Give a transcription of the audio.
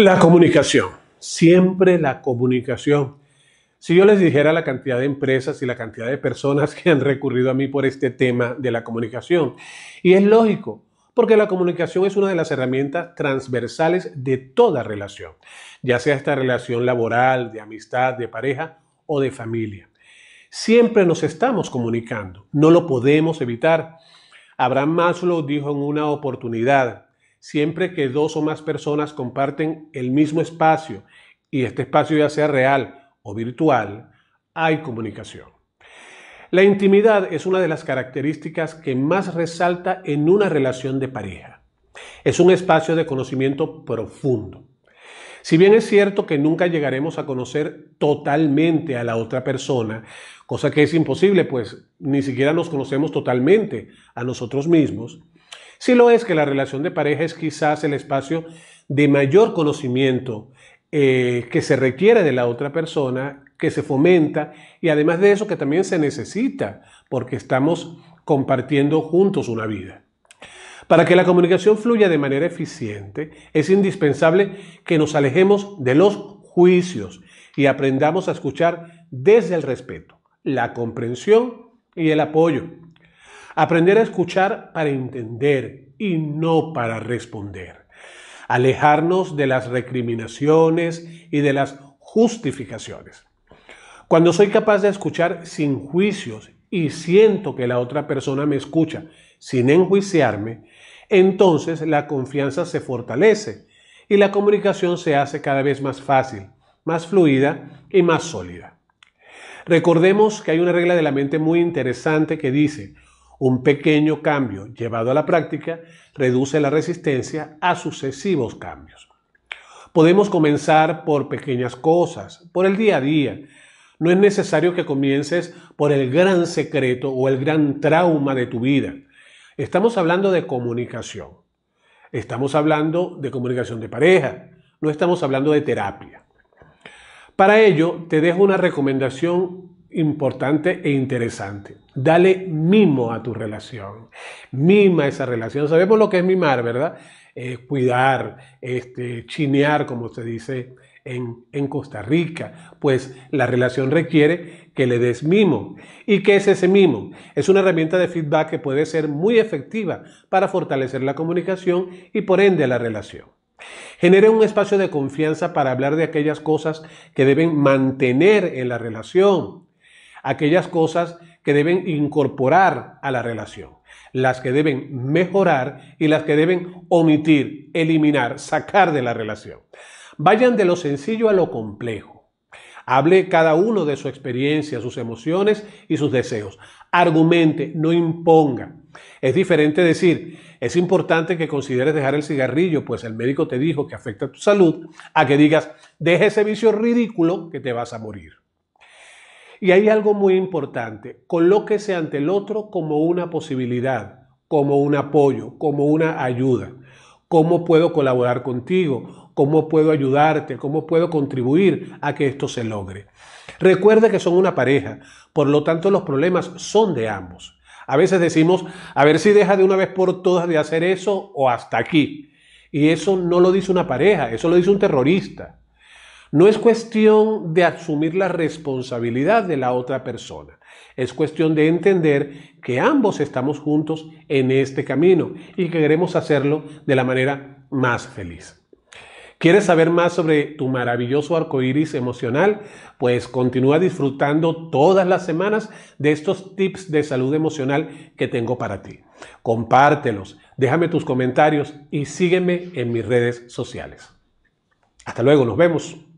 La comunicación, siempre la comunicación. Si yo les dijera la cantidad de empresas y la cantidad de personas que han recurrido a mí por este tema de la comunicación, y es lógico, porque la comunicación es una de las herramientas transversales de toda relación, ya sea esta relación laboral, de amistad, de pareja o de familia. Siempre nos estamos comunicando, no lo podemos evitar. Abraham Maslow dijo en una oportunidad, siempre que dos o más personas comparten el mismo espacio y este espacio ya sea real o virtual, hay comunicación. La intimidad es una de las características que más resalta en una relación de pareja. Es un espacio de conocimiento profundo. Si bien es cierto que nunca llegaremos a conocer totalmente a la otra persona, cosa que es imposible, pues ni siquiera nos conocemos totalmente a nosotros mismos, Sí lo es que la relación de pareja es quizás el espacio de mayor conocimiento eh, que se requiere de la otra persona, que se fomenta y además de eso que también se necesita porque estamos compartiendo juntos una vida. Para que la comunicación fluya de manera eficiente, es indispensable que nos alejemos de los juicios y aprendamos a escuchar desde el respeto, la comprensión y el apoyo. Aprender a escuchar para entender y no para responder. Alejarnos de las recriminaciones y de las justificaciones. Cuando soy capaz de escuchar sin juicios y siento que la otra persona me escucha sin enjuiciarme, entonces la confianza se fortalece y la comunicación se hace cada vez más fácil, más fluida y más sólida. Recordemos que hay una regla de la mente muy interesante que dice, un pequeño cambio llevado a la práctica reduce la resistencia a sucesivos cambios. Podemos comenzar por pequeñas cosas, por el día a día. No es necesario que comiences por el gran secreto o el gran trauma de tu vida. Estamos hablando de comunicación. Estamos hablando de comunicación de pareja. No estamos hablando de terapia. Para ello, te dejo una recomendación importante e interesante. Dale mimo a tu relación. Mima esa relación. Sabemos lo que es mimar, ¿verdad? cuidar, este, chinear, como se dice en, en, Costa Rica. Pues la relación requiere que le des mimo. ¿Y qué es ese mimo? Es una herramienta de feedback que puede ser muy efectiva para fortalecer la comunicación y por ende la relación. Genere un espacio de confianza para hablar de aquellas cosas que deben mantener en la relación aquellas cosas que deben incorporar a la relación, las que deben mejorar y las que deben omitir, eliminar, sacar de la relación. Vayan de lo sencillo a lo complejo. Hable cada uno de su experiencia, sus emociones y sus deseos. Argumente, no imponga. Es diferente decir, es importante que consideres dejar el cigarrillo, pues el médico te dijo que afecta tu salud, a que digas, deje ese vicio ridículo que te vas a morir. Y hay algo muy importante, colóquese ante el otro como una posibilidad, como un apoyo, como una ayuda. ¿Cómo puedo colaborar contigo? ¿Cómo puedo ayudarte? ¿Cómo puedo contribuir a que esto se logre? Recuerde que son una pareja, por lo tanto los problemas son de ambos. A veces decimos, a ver si deja de una vez por todas de hacer eso o hasta aquí. Y eso no lo dice una pareja, eso lo dice un terrorista. No es cuestión de asumir la responsabilidad de la otra persona. Es cuestión de entender que ambos estamos juntos en este camino y que queremos hacerlo de la manera más feliz. ¿Quieres saber más sobre tu maravilloso arco iris emocional? Pues continúa disfrutando todas las semanas de estos tips de salud emocional que tengo para ti. Compártelos, déjame tus comentarios y sígueme en mis redes sociales. Hasta luego, nos vemos.